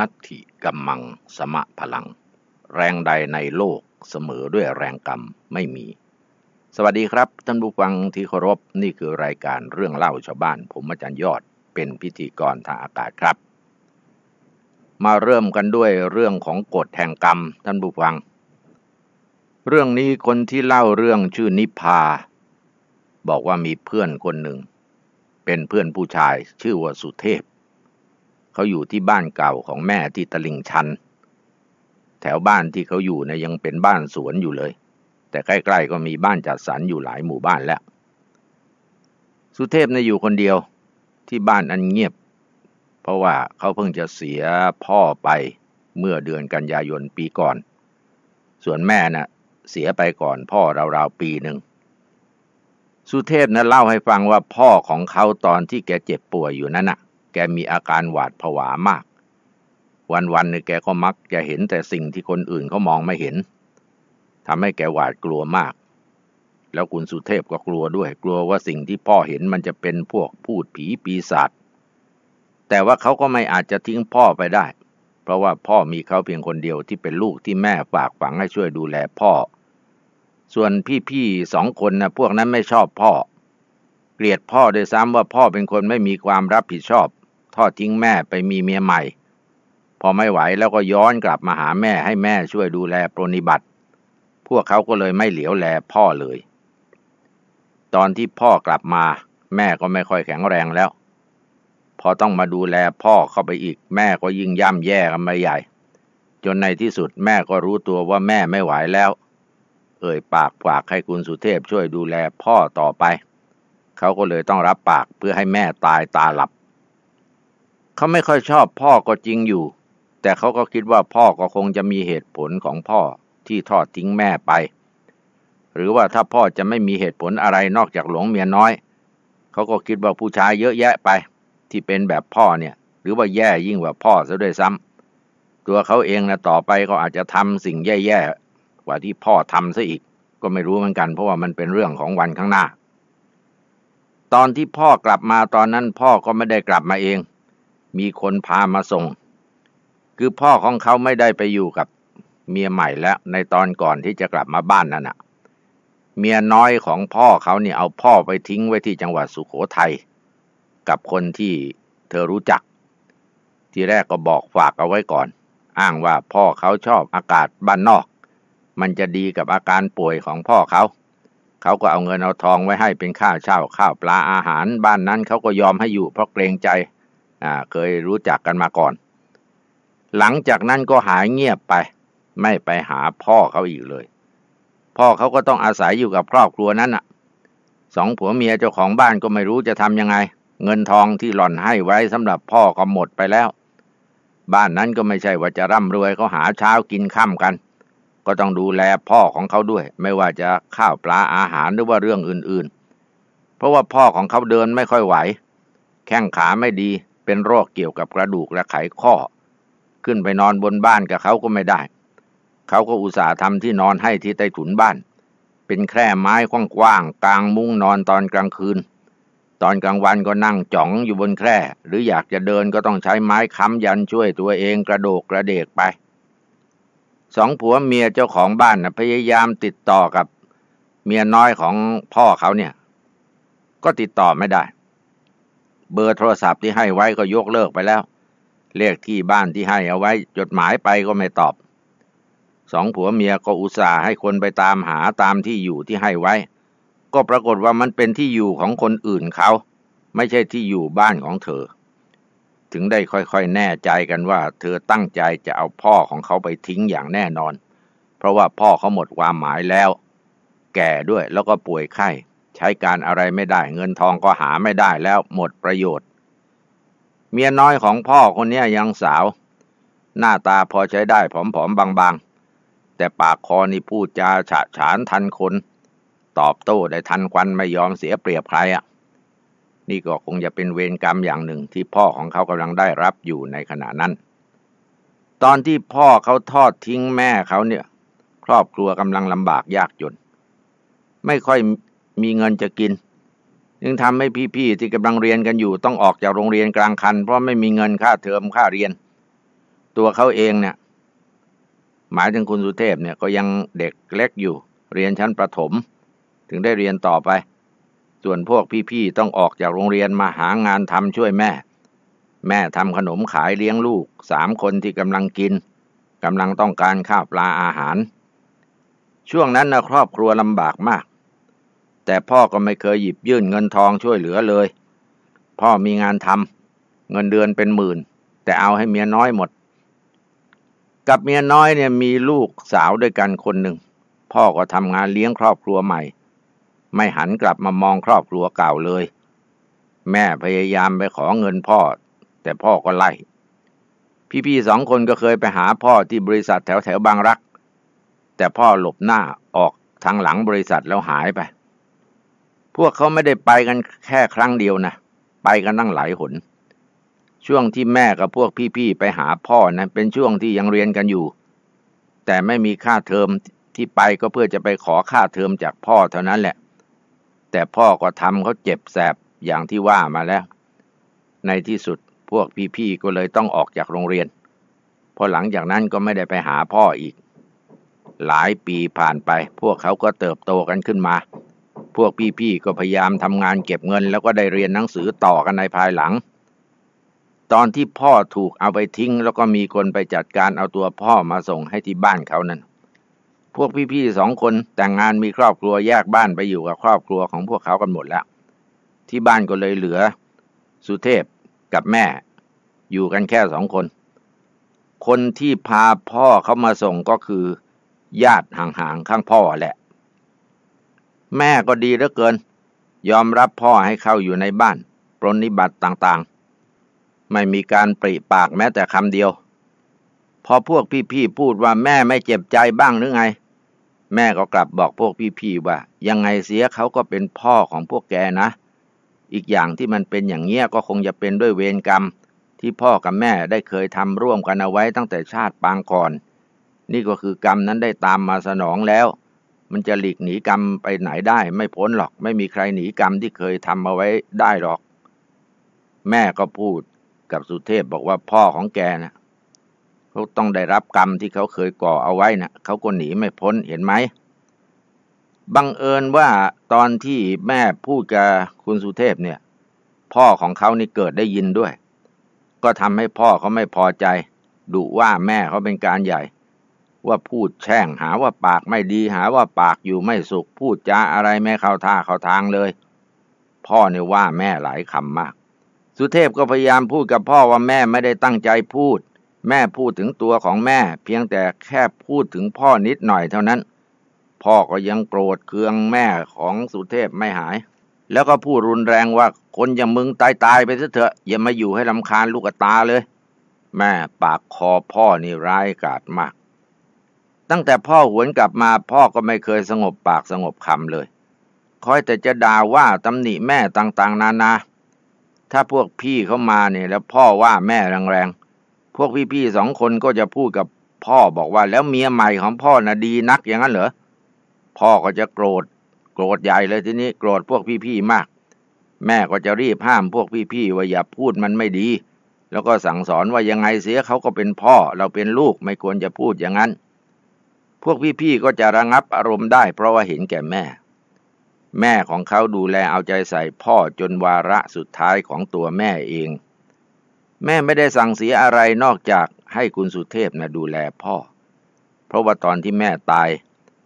นัตถิกัมมังสมะพลัง แรงใดในโลกเสมอด้วยแรงกรรมไม่มี สวัสดีครับ ท่านผู้ฟังที่เคารพนี่คือรายการเรื่องเล่าชาวบ้านผมอาจารย์ยอด เป็นพิธีกรทางอากาศครับ มาเริ่มกันด้วยเรื่องของกฎแห่งกรรม ท่านผู้ฟัง เรื่องนี้คนที่เล่าเรื่องชื่อนิพาบอกว่ามีเพื่อนคนหนึ่ง เป็นเพื่อนผู้ชายชื่อว่าสุเทพเขาอยู่ที่บ้านเก่าของแม่ที่ตลิ่งชันแถวบ้านที่เขาอยู่เนี่ยยังเป็นบ้านสวนอยู่เลย แต่ใกล้ๆ ก็มีบ้านจัดสรรอยู่หลายหมู่บ้านแล้วสุเทพเนี่ยอยู่คนเดียวที่บ้านอันเงียบ เพราะว่าเขาเพิ่งจะเสียพ่อไปเมื่อเดือนกันยายนปีก่อน ส่วนแม่นะ่ะเสียไปก่อนพ่อราวๆปีหนึ่งสุเทพนะเล่าให้ฟังว่าพ่อของเขาตอนที่แกเจ็บป่วยอยู่นั่นนะ่ะแกมีอาการหวาดผวามาก วันๆเนี่ยแกก็มัก จะเห็นแต่สิ่งที่คนอื่นเขามองไม่เห็นทำให้แกหวาดกลัวมาก แล้วคุณสุเทพ ก็กลัวด้วย กลัวว่าสิ่งที่พ่อเห็นมันจะเป็นพวกพูดผีปีศาจ แต่ว่าเขาก็ไม่อาจจะทิ้งพ่อไปได้ เพราะว่าพ่อมีเขาเพียงคนเดียวที่เป็นลูกที่แม่ฝากฝังให้ช่วยดูแลพ่อ ส่วนพี่ๆสองคนนะพวกนั้นไม่ชอบพ่อ เกลียดพ่อโดยซ้ำว่าพ่อเป็นคนไม่มีความรับผิดชอบทอดทิ้งแม่ไปมีเมียใหม่พอไม่ไหวแล้วก็ย้อนกลับมาหาแม่ให้แม่ช่วยดูแลปรนิบัติ พวกเขาก็เลยไม่เหลียวแลพ่อเลย ตอนที่พ่อกลับมา แม่ก็ไม่ค่อยแข็งแรงแล้วพอต้องมาดูแลพ่อเข้าไปอีกแม่ก็ยิ่งย่ำแย่กันไปใหญ่ จนในที่สุดแม่ก็รู้ตัวว่าแม่ไม่ไหวแล้ว เอ่ยปากฝากให้คุณสุเทพช่วยดูแลพ่อต่อไปเขาก็เลยต้องรับปากเพื่อให้แม่ตายตาหลับเขาไม่ค่อยชอบพ่อก็จริงอยู่ แต่เขาก็คิดว่าพ่อก็คงจะมีเหตุผลของพ่อที่ทอดทิ้งแม่ไป หรือว่าถ้าพ่อจะไม่มีเหตุผลอะไรนอกจากหลงเมียน้อย เขาก็คิดว่าผู้ชายเยอะแยะไป ที่เป็นแบบพ่อเนี่ย หรือว่าแย่ยิ่งกว่าพ่อซะด้วยซ้ำ ตัวเขาเองนะต่อไปก็อาจจะทำสิ่งแย่ๆกว่าที่พ่อทำซะอีก ก็ไม่รู้เหมือนกัน เพราะว่ามันเป็นเรื่องของวันข้างหน้า ตอนที่พ่อกลับมาตอนนั้นพ่อก็ไม่ได้กลับมาเองมีคนพามาส่ง คือพ่อของเขาไม่ได้ไปอยู่กับเมียใหม่แล้ว ในตอนก่อนที่จะกลับมาบ้านนั่นนะ่ะ เมียน้อยของพ่อเขาเนี่ยเอาพ่อไปทิ้งไว้ที่จังหวัดสุขโขทัยกับคนที่เธอรู้จัก ทีแรกก็บอกฝากเอาไว้ก่อน อ้างว่าพ่อเขาชอบอากาศบ้านนอก มันจะดีกับอาการป่วยของพ่อเขา เขาก็เอาเงินเอาทองไว้ให้เป็นค่าเช่าข้าวปลาอาหาร บ้านนั้นเขาก็ยอมให้อยู่เพราะเกรงใจเคยรู้จักกันมาก่อน หลังจากนั้นก็หายเงียบไป ไม่ไปหาพ่อเขาอีกเลย พ่อเขาก็ต้องอาศัยอยู่กับครอบครัวนั้นน่ะ สองผัวเมียเจ้าของบ้านก็ไม่รู้จะทำยังไง เงินทองที่หล่อนให้ไว้สำหรับพ่อก็หมดไปแล้ว บ้านนั้นก็ไม่ใช่ว่าจะร่ำรวยเขาหาเช้ากินค่ำกัน ก็ต้องดูแลพ่อของเขาด้วย ไม่ว่าจะข้าวปลาอาหารหรือว่าเรื่องอื่นๆ เพราะว่าพ่อของเขาเดินไม่ค่อยไหว แข้งขาไม่ดีเป็นโรคเกี่ยวกับกระดูกและไขข้อ ขึ้นไปนอนบนบ้านกับเขาก็ไม่ได้ เขาก็อุตส่าห์ทำที่นอนให้ที่ใต้ถุนบ้าน เป็นแคร่ไม้กว้างๆกลางมุ้งนอนตอนกลางคืน ตอนกลางวันก็นั่งจ่องอยู่บนแคร่หรืออยากจะเดินก็ต้องใช้ไม้ค้ำยันช่วยตัวเองกระโดกกระเดกไป สองผัวเมียเจ้าของบ้านนะพยายามติดต่อกับเมียน้อยของพ่อเขาเนี่ย ก็ติดต่อไม่ได้เบอร์โทรศัพท์ที่ให้ไว้ก็ยกเลิกไปแล้ว เลขที่บ้านที่ให้เอาไว้จดหมายไปก็ไม่ตอบ สองผัวเมียก็อุตส่าห์ให้คนไปตามหาตามที่อยู่ที่ให้ไว้ ก็ปรากฏว่ามันเป็นที่อยู่ของคนอื่นเขาไม่ใช่ที่อยู่บ้านของเธอ ถึงได้ค่อยๆแน่ใจกันว่าเธอตั้งใจจะเอาพ่อของเขาไปทิ้งอย่างแน่นอน เพราะว่าพ่อเขาหมดความหมายแล้ว แก่ด้วยแล้วก็ป่วยไข้ใช้การอะไรไม่ได้เงินทองก็หาไม่ได้แล้วหมดประโยชน์ เมียน้อยของพ่อคนนี้ยังสาว หน้าตาพอใช้ได้ผอมๆบางๆ แต่ปากคอนี่พูดจาฉะฉานทันคนตอบโต้ได้ทันควันไม่ยอมเสียเปรียบใครอ่ะนี่ก็คงจะเป็นเวรกรรมอย่างหนึ่งที่พ่อของเขากำลังได้รับอยู่ในขณะนั้น ตอนที่พ่อเขาทอดทิ้งแม่เขาเนี่ย ครอบครัวกำลังลำบากยากจนไม่ค่อยมีเงินจะกินจึงทำให้พี่ๆที่กำลังเรียนกันอยู่ ต้องออกจากโรงเรียนกลางคัน เพราะไม่มีเงินค่าเทอมค่าเรียน ตัวเขาเองเนี่ย หมายถึงคุณสุเทพเนี่ยก็ยังเด็กเล็กอยู่ เรียนชั้นประถม ถึงได้เรียนต่อไป ส่วนพวกพี่ๆต้องออกจากโรงเรียนมาหางานทำช่วยแม่ แม่ทำขนมขายเลี้ยงลูกสามคนที่กำลังกินกำลังต้องการข้าวปลาอาหาร ช่วงนั้นนะครอบครัวลำบากมากแต่พ่อก็ไม่เคยหยิบยื่นเงินทองช่วยเหลือเลย พ่อมีงานทำเงินเดือนเป็นหมื่น แต่เอาให้เมียน้อยหมด กับเมียน้อยเนี่ยมีลูกสาวด้วยกันคนหนึ่ง พ่อก็ทำงานเลี้ยงครอบครัวใหม่ ไม่หันกลับมามองครอบครัวเก่าเลย แม่พยายามไปขอเงินพ่อ แต่พ่อก็ไล่ พี่ๆสองคนก็เคยไปหาพ่อที่บริษัทแถวแถวบางรัก แต่พ่อหลบหน้าออกทางหลังบริษัทแล้วหายไปพวกเขาไม่ได้ไปกันแค่ครั้งเดียวนะ ไปกันตั้งหลายหน ช่วงที่แม่กับพวกพี่ๆไปหาพ่อนะเป็นช่วงที่ยังเรียนกันอยู่ แต่ไม่มีค่าเทอมที่ไปก็เพื่อจะไปขอค่าเทอมจากพ่อเท่านั้นแหละ แต่พ่อก็ทำเขาเจ็บแสบอย่างที่ว่ามาแล้ว ในที่สุดพวกพี่ๆก็เลยต้องออกจากโรงเรียน พอหลังจากนั้นก็ไม่ได้ไปหาพ่ออีก หลายปีผ่านไป พวกเขาก็เติบโตกันขึ้นมาพวกพี่ๆก็พยายามทำงานเก็บเงิน แล้วก็ได้เรียนหนังสือต่อกันในภายหลัง ตอนที่พ่อถูกเอาไปทิ้งแล้วก็มีคนไปจัดการเอาตัวพ่อมาส่งให้ที่บ้านเขานั้นพวกพี่ๆสองคนแต่งงานมีครอบครัวแยกบ้านไปอยู่กับครอบครัวของพวกเขากันหมดแล้วที่บ้านก็เลยเหลือ สุเทพกับแม่อยู่กันแค่สองคน คนที่พาพ่อเขามาส่งก็คือ ญาติห่างๆข้างพ่อแหละแม่ก็ดีเหลือเกิน ยอมรับพ่อให้เข้าอยู่ในบ้านปรนนิบัติต่างๆ ไม่มีการปริปากแม้แต่คำเดียว พอพวกพี่ๆพูดว่าแม่ไม่เจ็บใจบ้างหรือไง แม่ก็กลับบอกพวกพี่ๆว่า ยังไงเสียเขาก็เป็นพ่อของพวกแกนะ อีกอย่างที่มันเป็นอย่างเงี้ยก็คงจะเป็นด้วยเวรกรรม ที่พ่อกับแม่ได้เคยทำร่วมกันเอาไว้ตั้งแต่ชาติปางก่อน นี่ก็คือกรรมนั้นได้ตามมาสนองแล้วมันจะหลีกหนีกรรมไปไหนได้ ไม่พ้นหรอก ไม่มีใครหนีกรรมที่เคยทำมาไว้ได้หรอก แม่ก็พูดกับสุเทพบอกว่าพ่อของแกนะ่ะเขาต้องได้รับกรรมที่เขาเคยก่อเอาไว้นะ่ะ เขาก็หนีไม่พ้นเห็นไหมบังเอิญว่าตอนที่แม่พูดกับคุณสุเทพเนี่ย พ่อของเขานี่เกิดได้ยินด้วย ก็ทำให้พ่อเขาไม่พอใจดุว่าแม่เขาเป็นการใหญ่ว่าพูดแช่ง หาว่าปากไม่ดีหาว่าปากอยู่ไม่สุขพูดจาอะไรไม่เข้าท่าเข้าทางเลย พ่อเนี่ยว่าแม่หลายคำมาก สุเทพก็พยายามพูดกับพ่อว่าแม่ไม่ได้ตั้งใจพูด แม่พูดถึงตัวของแม่ เพียงแต่แค่พูดถึงพ่อนิดหน่อยเท่านั้น พ่อก็ยังโกรธเคืองแม่ของสุเทพไม่หาย แล้วก็พูดรุนแรงว่าคนอย่างมึงตายตายไปซะเถอะอย่ามาอยู่ให้ลำคาญลูกตาเลย แม่ปากคอพ่อนี่ร้ายกาจมากตั้งแต่พ่อหวนกลับมาพ่อก็ไม่เคยสงบปากสงบคำเลยคอยแต่จะด่าว่าตำหนิแม่ต่างๆ นานา ถ้าพวกพี่เขามาเนี่ยแล้วพ่อว่าแม่แรงๆ พวกพี่ๆสองคนก็จะพูดกับพ่อบอกว่าแล้วเมียใหม่ของพ่อนะ่ะดีนักอย่างนั้นเหรอพ่อก็จะโกรธ โกรธใหญ่เลยทีนี้โกรธพวกพี่ๆมาก แม่ก็จะรีบห้ามพวกพี่ๆว่าอย่าพูดมันไม่ดี แล้วก็สั่งสอนว่ายังไงเสียเขาก็เป็นพ่อเราเป็นลูกไม่ควรจะพูดอย่างนั้นพวกพี่ๆ ก็จะระงับอารมณ์ได้ เพราะว่าเห็นแก่แม่ แม่ของเขาดูแลเอาใจใส่พ่อจนวาระสุดท้ายของตัวแม่เอง แม่ไม่ได้สั่งเสียอะไรนอกจากให้คุณสุเทพนะดูแลพ่อ เพราะว่าตอนที่แม่ตาย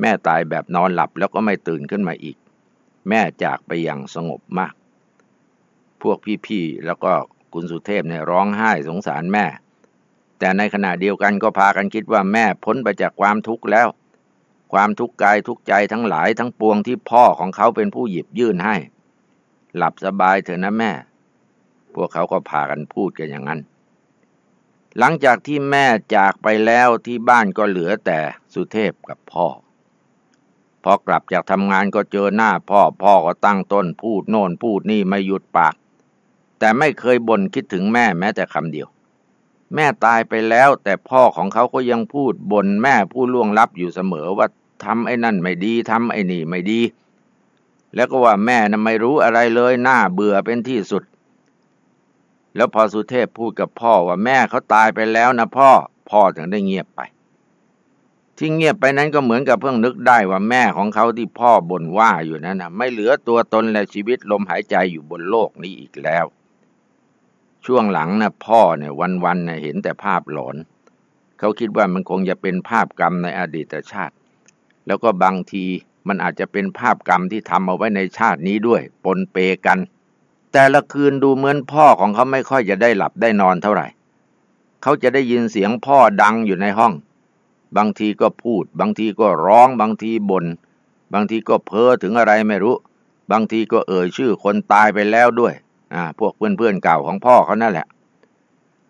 แม่ตายแบบนอนหลับแล้วก็ไม่ตื่นขึ้นมาอีก แม่จากไปอย่างสงบมาก พวกพี่ๆ แล้วก็คุณสุเทพเนี่ยร้องไห้สงสารแม่แต่ในขณะเดียวกันก็พากันคิดว่าแม่พ้นไปจากความทุกข์แล้ว ความทุกข์กายทุกใจทั้งหลายทั้งปวงที่พ่อของเขาเป็นผู้หยิบยื่นให้ หลับสบายเถอะนะแม่ พวกเขาก็พากันพูดกันอย่างนั้น หลังจากที่แม่จากไปแล้วที่บ้านก็เหลือแต่สุเทพกับพ่อพอกลับจากทำงานก็เจอหน้าพ่อพ่อก็ตั้งต้นพูดโน่นพูดนี่ไม่หยุดปาก แต่ไม่เคยบ่นคิดถึงแม่แม้แต่คำเดียวแม่ตายไปแล้ว แต่พ่อของเขาก็ยังพูดบ่นแม่ผู้ล่วงลับอยู่เสมอว่าทำไอ้นั่นไม่ดีทำไอ้นี่ไม่ดี แล้วก็ว่าแม่น่ะไม่รู้อะไรเลยหน้าเบื่อเป็นที่สุด แล้วพอสุเทพพูดกับพ่อว่าแม่เขาตายไปแล้วนะพ่อพ่อถึงได้เงียบไปที่เงียบไปนั้นก็เหมือนกับเพิ่งนึกได้ว่าแม่ของเขาที่พ่อบ่นว่าอยู่นั้นนะไม่เหลือตัวตนและชีวิตลมหายใจอยู่บนโลกนี้อีกแล้วช่วงหลังนะพ่อเนี่ยวันวันเนี่ยเห็นแต่ภาพหลอน เขาคิดว่ามันคงจะเป็นภาพกรรมในอดีตชาติ แล้วก็บางทีมันอาจจะเป็นภาพกรรมที่ทำเอาไว้ในชาตินี้ด้วย ปนเปกัน แต่ละคืนดูเหมือนพ่อของเขาไม่ค่อยจะได้หลับได้นอนเท่าไหร่ เขาจะได้ยินเสียงพ่อดังอยู่ในห้อง บางทีก็พูด บางทีก็ร้องบางทีบน่นบางทีก็เพ้อถึงอะไรไม่รู้ บางทีก็เอ่ยชื่อคนตายไปแล้วด้วยพวกเพื่อนๆเก่าของพ่อเขานั่นแหละ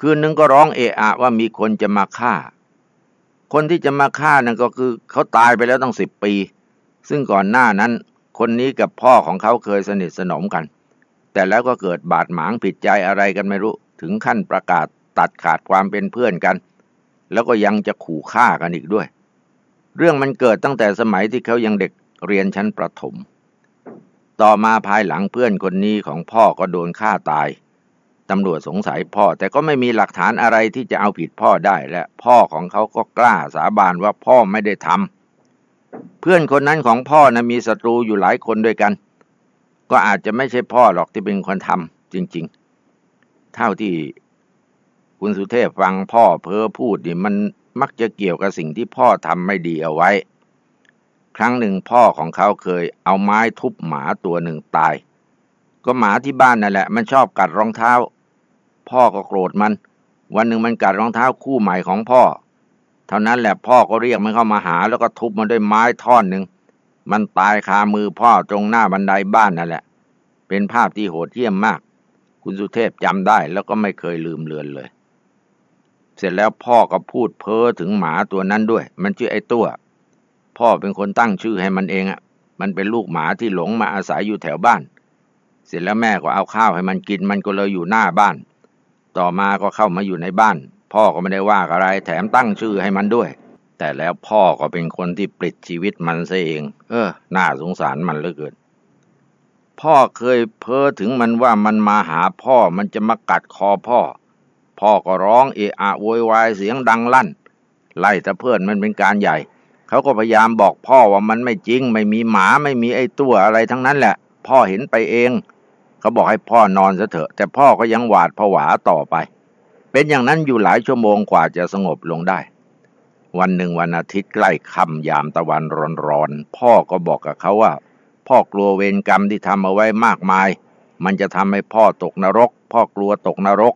คืนนึงก็ร้องเอะอะว่ามีคนจะมาฆ่า คนที่จะมาฆ่านั่นก็คือเขาตายไปแล้วตั้งสิบปี ซึ่งก่อนหน้านั้น คนนี้กับพ่อของเขาเคยสนิทสนมกัน แต่แล้วก็เกิดบาดหมางผิดใจอะไรกันไม่รู้ ถึงขั้นประกาศตัดขาดความเป็นเพื่อนกัน แล้วก็ยังจะขู่ฆ่ากันอีกด้วย เรื่องมันเกิดตั้งแต่สมัยที่เขายังเด็กเรียนชั้นประถมต่อมาภายหลังเพื่อนคนนี้ของพ่อก็โดนฆ่าตายตำรวจสงสัยพ่อแต่ก็ไม่มีหลักฐานอะไรที่จะเอาผิดพ่อได้และพ่อของเขาก็กล้าสาบานว่าพ่อไม่ได้ทำเพื่อนคนนั้นของพ่อนะมีศัตรูอยู่หลายคนด้วยกัน ก็อาจจะไม่ใช่พ่อหรอกที่เป็นคนทำจริง ๆ เท่าที่คุณสุเทพฟังพ่อเพ้อพูดนี่มันมักจะเกี่ยวกับสิ่งที่พ่อทำไม่ดีเอาไว้ครั้งหนึ่งพ่อของเขาเคยเอาไม้ทุบหมาตัวหนึ่งตาย ก็หมาที่บ้านนั่นแหละมันชอบกัดรองเท้า พ่อก็โกรธมัน วันหนึ่งมันกัดรองเท้าคู่ใหม่ของพ่อ เท่านั้นแหละพ่อก็เรียกมันเข้ามาหาแล้วก็ทุบมันด้วยไม้ท่อนหนึ่ง มันตายคามือพ่อตรงหน้าบันไดบ้านนั่นแหละเป็นภาพที่โหดเหี้ยมมาก คุณสุเทพจำได้ แล้วก็ไม่เคยลืมเลือนเลย เสร็จแล้วพ่อก็พูดเพ้อถึงหมาตัวนั้นด้วย มันชื่อไอ้ตัวพ่อเป็นคนตั้งชื่อให้มันเองอะ่ะ มันเป็นลูกหมาที่หลงมาอาศัยอยู่แถวบ้าน เสร็จแล้วแม่ก็เอาข้าวให้มันกิน มันก็เลยอยู่หน้าบ้าน ต่อมาก็เข้ามาอยู่ในบ้าน พ่อก็ไม่ได้ว่าอะไร แถมตั้งชื่อให้มันด้วย แต่แล้วพ่อก็เป็นคนที่ปลิดชีวิตมันซะเอง เออ น่าสงสารมันเหลือเกิน พ่อเคยเพ้อถึงมันว่ามันมาหาพ่อ มันจะมากัดคอพ่อ พ่อก็ร้อง เอะอะโวยวายเสียงดังลั่น ไล่ตะเพื่อนมันเป็นการใหญ่เขาก็พยายามบอกพ่อว่ามันไม่จริงไม่มีหมา ไม่มีไอ้ตัวอะไรทั้งนั้นแหละพ่อเห็นไปเองเขาบอกให้พ่อนอนซะเถอะ แต่พ่อก็ยังหวาดผวาต่อไป เป็นอย่างนั้นอยู่หลายชั่วโมงกว่าจะสงบลงได้ วันหนึ่งวันอาทิตย์ใกล้ค่ำยามตะวันร้อนๆพ่อก็บอกกับเขาว่าพ่อกลัวเวรกรรมที่ทำเอาไว้มากมาย มันจะทำให้พ่อตกนรก พ่อกลัวตกนรก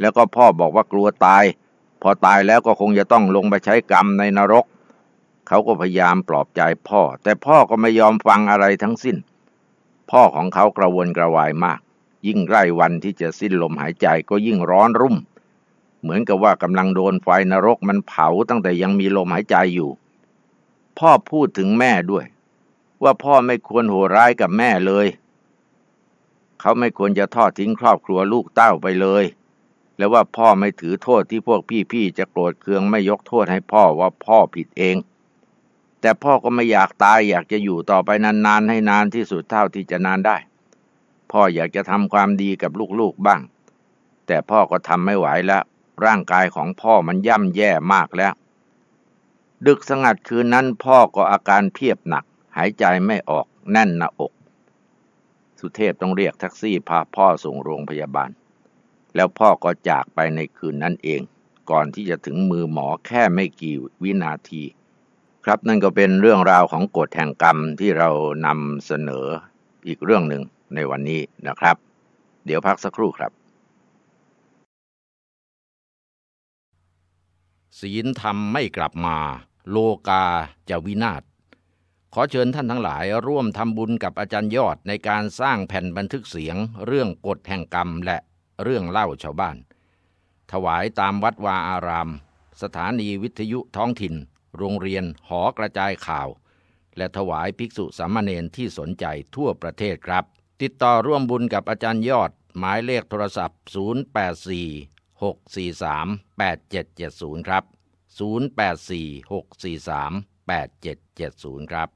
แล้วก็พ่อบอกว่ากลัวตาย พอตายแล้วก็คงจะต้องลงไปใช้กรรมในนรกเขาก็พยายามปลอบใจพ่อ แต่พ่อก็ไม่ยอมฟังอะไรทั้งสิ้น พ่อของเขากระวนกระวายมาก ยิ่งใกล้วันที่จะสิ้นลมหายใจก็ยิ่งร้อนรุ่ม เหมือนกับว่ากำลังโดนไฟนรกมันเผาตั้งแต่ยังมีลมหายใจอยู่ พ่อพูดถึงแม่ด้วย ว่าพ่อไม่ควรโหร้ายกับแม่เลย เขาไม่ควรจะทอดทิ้งครอบครัวลูกเต้าไปเลย และว่าพ่อไม่ถือโทษที่พวกพี่ๆจะโกรธเคืองไม่ยกโทษให้พ่อว่าพ่อผิดเองแต่พ่อก็ไม่อยากตายอยากจะอยู่ต่อไปนานๆ ให้นานที่สุดเท่าที่จะนานได้ พ่ออยากจะทำความดีกับลูกๆบ้าง แต่พ่อก็ทำไม่ไหวแล้วร่างกายของพ่อมันย่ำแย่มากแล้ว ดึกสงัดคืนนั้นพ่อก็อาการเพียบหนัก หายใจไม่ออกแน่นหน้าอก สุเทพต้องเรียกแท็กซี่พาพ่อส่งโรงพยาบาล แล้วพ่อก็จากไปในคืนนั้นเอง ก่อนที่จะถึงมือหมอแค่ไม่กี่วินาทีครับนั่นก็เป็นเรื่องราวของกฎแห่งกรรมที่เรานำเสนออีกเรื่องหนึ่งในวันนี้นะครับ เดี๋ยวพักสักครู่ครับ ศีลธรรมไม่กลับมา โลกาจะวินาศขอเชิญท่านทั้งหลายร่วมทำบุญกับอาจารย์ยอดในการสร้างแผ่นบันทึกเสียง เรื่องกฎแห่งกรรมและเรื่องเล่าชาวบ้าน ถวายตามวัดวาอาราม สถานีวิทยุท้องถิ่นโรงเรียนหอกระจายข่าว และถวายภิกษุสามเณรที่สนใจทั่วประเทศครับ ติดต่อร่วมบุญกับอาจารย์ยอด หมายเลขโทรศัพท์ 0846438770 ครับ 0846438770 ครับ